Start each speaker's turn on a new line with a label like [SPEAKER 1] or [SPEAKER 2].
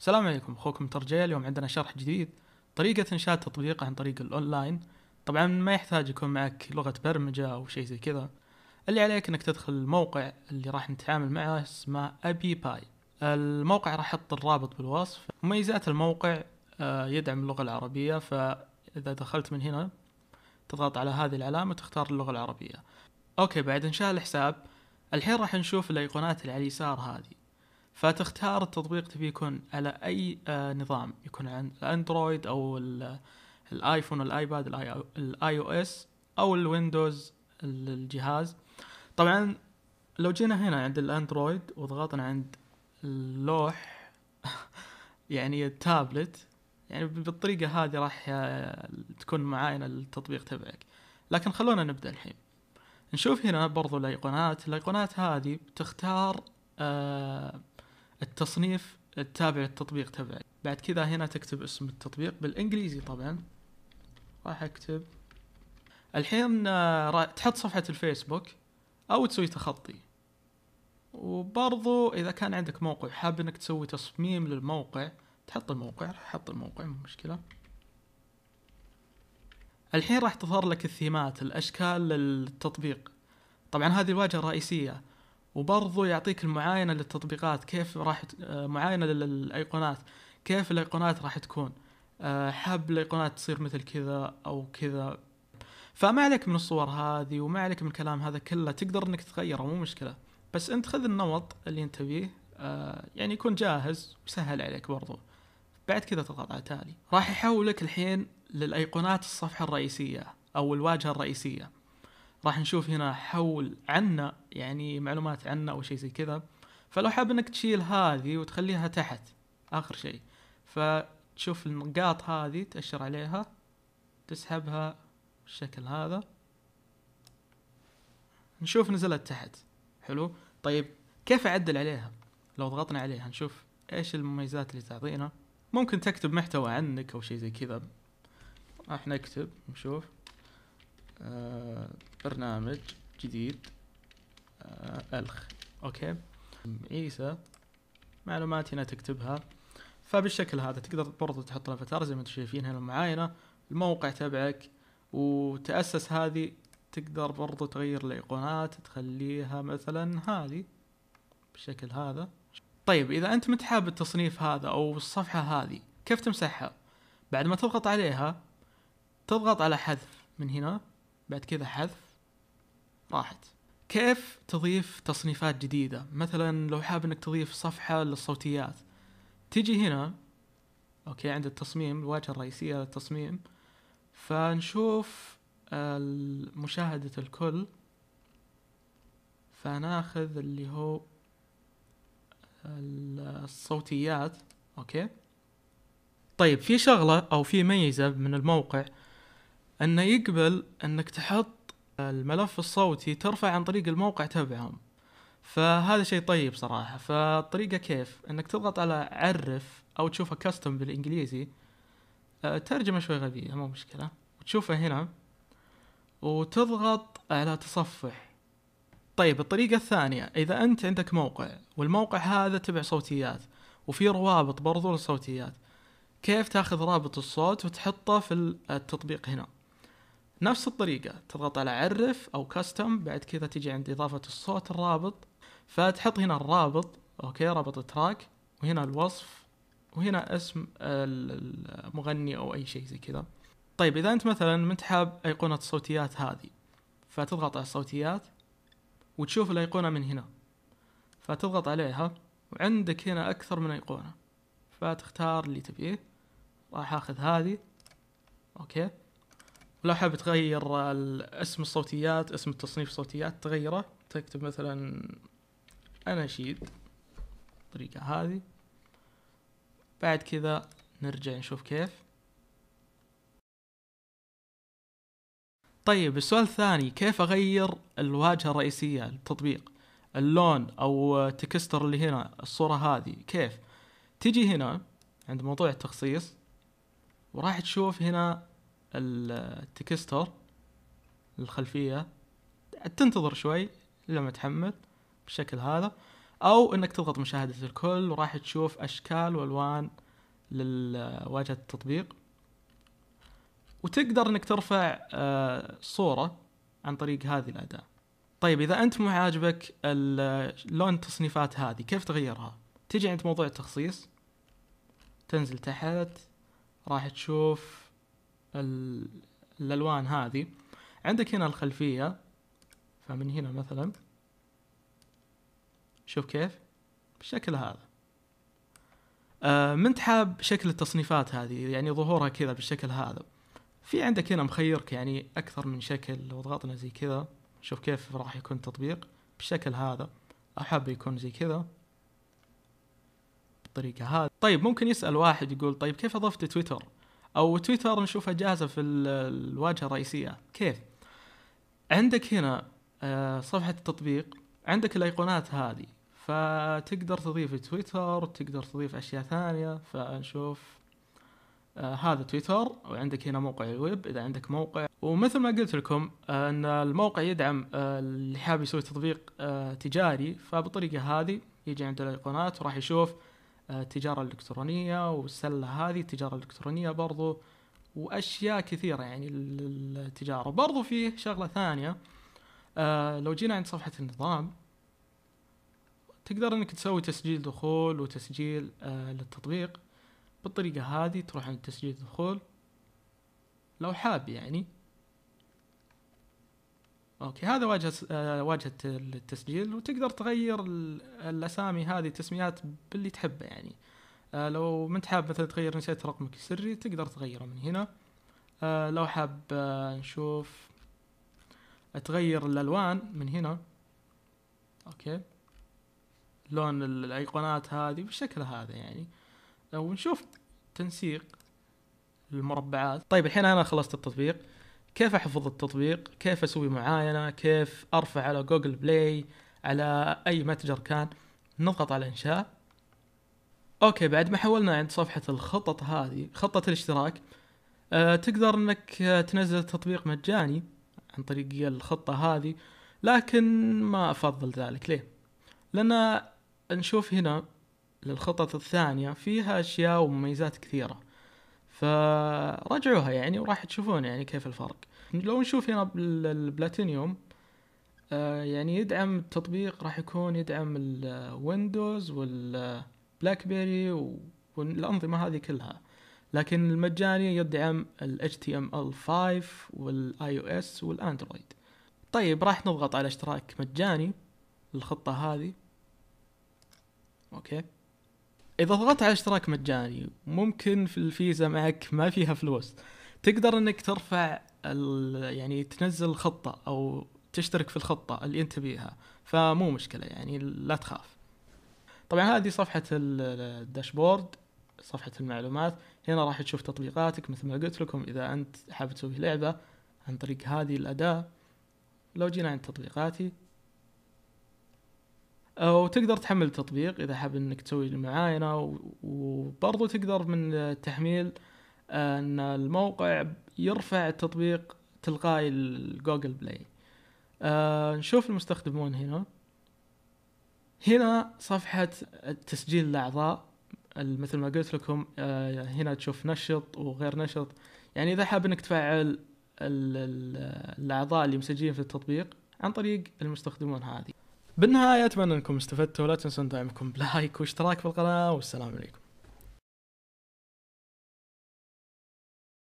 [SPEAKER 1] السلام عليكم اخوكم ترجيه اليوم عندنا شرح جديد طريقة انشاء تطبيق عن طريق الاونلاين طبعا ما يحتاج يكون معك لغة برمجة او شيء زي كذا اللي عليك انك تدخل الموقع اللي راح نتعامل معه اسمه ابي باي الموقع راح احط الرابط بالوصف مميزات الموقع آه، يدعم اللغة العربية فاذا دخلت من هنا تضغط على هذه العلامة وتختار اللغة العربية اوكي بعد انشاء الحساب الحين راح نشوف الايقونات اللي على اليسار هذه فتختار التطبيق تبي يكون على اي آه، نظام يكون عن الاندرويد او الايفون والايباد الاي او اس او الويندوز الجهاز طبعا لو جينا هنا عند الاندرويد وضغطنا عند اللوح يعني التابلت يعني بالطريقه هذه راح آه، تكون معاينا التطبيق تبعك لكن خلونا نبدا الحين نشوف هنا برضو الايقونات الايقونات هذه بتختار آه التصنيف التابع للتطبيق تبعي بعد كذا هنا تكتب اسم التطبيق بالانجليزي طبعا راح اكتب الحين آه، تحط صفحة الفيسبوك او تسوي تخطي وبرضو اذا كان عندك موقع حاب انك تسوي تصميم للموقع تحط الموقع راح احط الموقع مو مشكلة الحين راح تظهر لك الثيمات الاشكال للتطبيق طبعا هذه الواجهة الرئيسية وبرضه يعطيك المعاينه للتطبيقات كيف راح آه، معاينه للايقونات كيف الايقونات راح تكون آه، حاب الايقونات تصير مثل كذا او كذا فما عليك من الصور هذه وما عليك من الكلام هذا كله تقدر انك تغيره مو مشكله بس انت خذ النمط اللي انت بيه آه، يعني يكون جاهز وسهل عليك برضو بعد كذا تضغط على تالي راح يحولك الحين للايقونات الصفحه الرئيسيه او الواجهه الرئيسيه راح نشوف هنا حول عنا يعني معلومات عنا او شيء زي كذا فلو حاب انك تشيل هذه وتخليها تحت اخر شيء فتشوف النقاط هذه تأشر عليها تسحبها بالشكل هذا نشوف نزلت تحت حلو طيب كيف اعدل عليها لو ضغطنا عليها نشوف ايش المميزات اللي تعطينا ممكن تكتب محتوى عنك او شيء زي كذا راح نكتب نشوف آه، برنامج جديد آه، ألخ أوكي عيسى معلومات هنا تكتبها فبالشكل هذا تقدر برضو تحط الأفاتار زي ما انتم شايفين هنا المعاينه الموقع تبعك وتأسس هذه تقدر برضو تغير الأيقونات تخليها مثلا هذه بالشكل هذا طيب إذا أنت متحاب التصنيف هذا أو الصفحة هذه كيف تمسحها؟ بعد ما تضغط عليها تضغط على حذف من هنا بعد كذا حذف راحت كيف تضيف تصنيفات جديدة مثلا لو حاب انك تضيف صفحة للصوتيات تجي هنا اوكي عند التصميم الواجهة الرئيسية للتصميم فنشوف آه، مشاهدة الكل فناخذ اللي هو آه، الصوتيات اوكي طيب في شغلة او في ميزة من الموقع انه يقبل انك تحط الملف الصوتي ترفع عن طريق الموقع تبعهم فهذا شيء طيب صراحه فالطريقه كيف انك تضغط على عرف او تشوفه كاستم بالانجليزي أه، ترجمه شوي غبيه مو مشكله وتشوفه هنا وتضغط على تصفح طيب الطريقة الثانية إذا أنت عندك موقع والموقع هذا تبع صوتيات وفي روابط برضو للصوتيات كيف تاخذ رابط الصوت وتحطه في التطبيق هنا نفس الطريقة تضغط على عرف أو كاستم بعد كذا تجي عند إضافة الصوت الرابط فتحط هنا الرابط أوكي رابط التراك وهنا الوصف وهنا اسم المغني أو أي شيء زي كذا طيب إذا أنت مثلا منت حاب أيقونة الصوتيات هذه فتضغط على الصوتيات وتشوف الأيقونة من هنا فتضغط عليها وعندك هنا أكثر من أيقونة فتختار اللي تبيه راح أخذ هذه أوكي لو حاب تغير اسم الصوتيات اسم التصنيف الصوتيات تغيره تكتب مثلا اناشيد بالطريقة هذه بعد كذا نرجع نشوف كيف طيب السؤال الثاني كيف اغير الواجهة الرئيسية للتطبيق اللون او تكستر اللي هنا الصورة هذه كيف تجي هنا عند موضوع التخصيص وراح تشوف هنا التكستر الخلفيه تنتظر شوي لما تحمل بالشكل هذا او انك تضغط مشاهده الكل وراح تشوف اشكال والوان لواجهه التطبيق وتقدر انك ترفع آه، صوره عن طريق هذه الاداه طيب اذا انت مو عاجبك اللون التصنيفات هذه كيف تغيرها تجي عند موضوع التخصيص تنزل تحت راح تشوف الالوان هذه عندك هنا الخلفيه فمن هنا مثلا شوف كيف بالشكل هذا آه من تحب شكل التصنيفات هذه يعني ظهورها كذا بالشكل هذا في عندك هنا مخيرك يعني اكثر من شكل لو ضغطنا زي كذا شوف كيف راح يكون التطبيق بالشكل هذا احب يكون زي كذا بالطريقه هذه طيب ممكن يسال واحد يقول طيب كيف اضفت تويتر او تويتر نشوفها جاهزه في الواجهه الرئيسيه كيف عندك هنا آه، صفحه التطبيق عندك الايقونات هذه فتقدر تضيف تويتر تقدر تضيف اشياء ثانيه فنشوف آه هذا تويتر وعندك هنا موقع الويب اذا عندك موقع ومثل ما قلت لكم آه ان الموقع يدعم آه اللي حاب يسوي تطبيق آه، تجاري فبالطريقه هذه يجي عند الايقونات وراح يشوف التجارة الإلكترونية والسلة هذه التجارة الإلكترونية برضو وأشياء كثيرة يعني التجارة برضو فيه شغلة ثانية آه، لو جينا عند صفحة النظام تقدر انك تسوي تسجيل دخول وتسجيل آه، للتطبيق بالطريقة هذه تروح عند تسجيل دخول لو حاب يعني اوكي هذا واجهه آه، واجهه التسجيل وتقدر تغير الاسامي هذه التسميات باللي تحبه يعني آه، لو ما انت حاب مثلا تغير نسيت رقمك السري تقدر تغيره من هنا آه، لو حاب نشوف تغير الالوان من هنا اوكي لون الايقونات هذه بالشكل هذا يعني ونشوف تنسيق المربعات طيب الحين انا خلصت التطبيق كيف احفظ التطبيق كيف اسوي معاينه كيف ارفع على جوجل بلاي على اي متجر كان نضغط على انشاء اوكي بعد ما حولنا عند صفحه الخطط هذه خطه الاشتراك أه تقدر انك آه، تنزل التطبيق مجاني عن طريق الخطه هذه لكن ما افضل ذلك ليه لان نشوف هنا للخطط الثانيه فيها اشياء ومميزات كثيره فراجعوها يعني وراح تشوفون يعني كيف الفرق لو نشوف هنا البلاتينيوم آه، يعني يدعم التطبيق راح يكون يدعم الويندوز والبلاك بيري والأنظمة هذه كلها لكن المجاني يدعم ال HTML5 والاي او اس والاندرويد طيب راح نضغط على اشتراك مجاني للخطة هذه اوكي اذا ضغطت على اشتراك مجاني ممكن في الفيزا معك ما فيها فلوس تقدر انك ترفع يعني تنزل الخطه او تشترك في الخطه اللي انت بيها فمو مشكله يعني لا تخاف طبعا هذه صفحه الداشبورد صفحه المعلومات هنا راح تشوف تطبيقاتك مثل ما قلت لكم اذا انت حاب تسوي لعبه عن طريق هذه الاداه لو جينا عند تطبيقاتي آه، وتقدر تحمل التطبيق اذا حاب انك تسوي المعاينه وبرضو تقدر من التحميل ان الموقع يرفع التطبيق تلقائي لجوجل بلاي آه، نشوف المستخدمون هنا هنا صفحة تسجيل الأعضاء مثل ما قلت لكم آه، هنا تشوف نشط وغير نشط يعني إذا حاب أنك تفعل الأعضاء اللي مسجلين في التطبيق عن طريق المستخدمون هذه بالنهايه اتمنى انكم استفدتوا لا تنسون دعمكم بلايك واشتراك في القناه والسلام عليكم